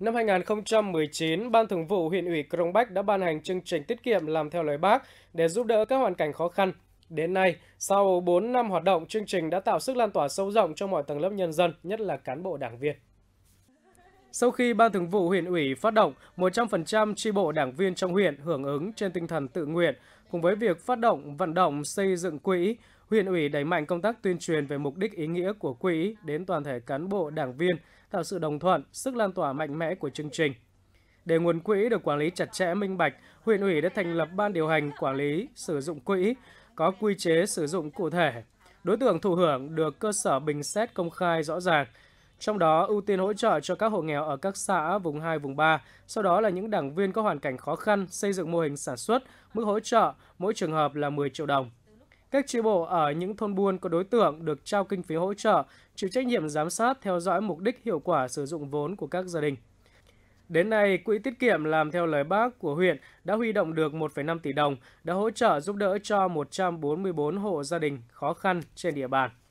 Năm 2019, Ban Thường vụ huyện ủy Krông Bách đã ban hành chương trình tiết kiệm làm theo lời bác để giúp đỡ các hoàn cảnh khó khăn. Đến nay, sau 4 năm hoạt động, chương trình đã tạo sức lan tỏa sâu rộng cho mọi tầng lớp nhân dân, nhất là cán bộ đảng viên. Sau khi Ban Thường vụ huyện ủy phát động, 100% tri bộ đảng viên trong huyện hưởng ứng trên tinh thần tự nguyện. Cùng với việc phát động, vận động, xây dựng quỹ, huyện ủy đẩy mạnh công tác tuyên truyền về mục đích ý nghĩa của quỹ đến toàn thể cán bộ, đảng viên, tạo sự đồng thuận, sức lan tỏa mạnh mẽ của chương trình. Để nguồn quỹ được quản lý chặt chẽ minh bạch, huyện ủy đã thành lập ban điều hành quản lý sử dụng quỹ, có quy chế sử dụng cụ thể. Đối tượng thụ hưởng được cơ sở bình xét công khai rõ ràng, trong đó, ưu tiên hỗ trợ cho các hộ nghèo ở các xã vùng 2, vùng 3, sau đó là những đảng viên có hoàn cảnh khó khăn xây dựng mô hình sản xuất, mức hỗ trợ mỗi trường hợp là 10 triệu đồng. Các tri bộ ở những thôn buôn có đối tượng được trao kinh phí hỗ trợ, chịu trách nhiệm giám sát theo dõi mục đích hiệu quả sử dụng vốn của các gia đình. Đến nay, Quỹ Tiết Kiệm làm theo lời bác của huyện đã huy động được 1,5 tỷ đồng, đã hỗ trợ giúp đỡ cho 144 hộ gia đình khó khăn trên địa bàn.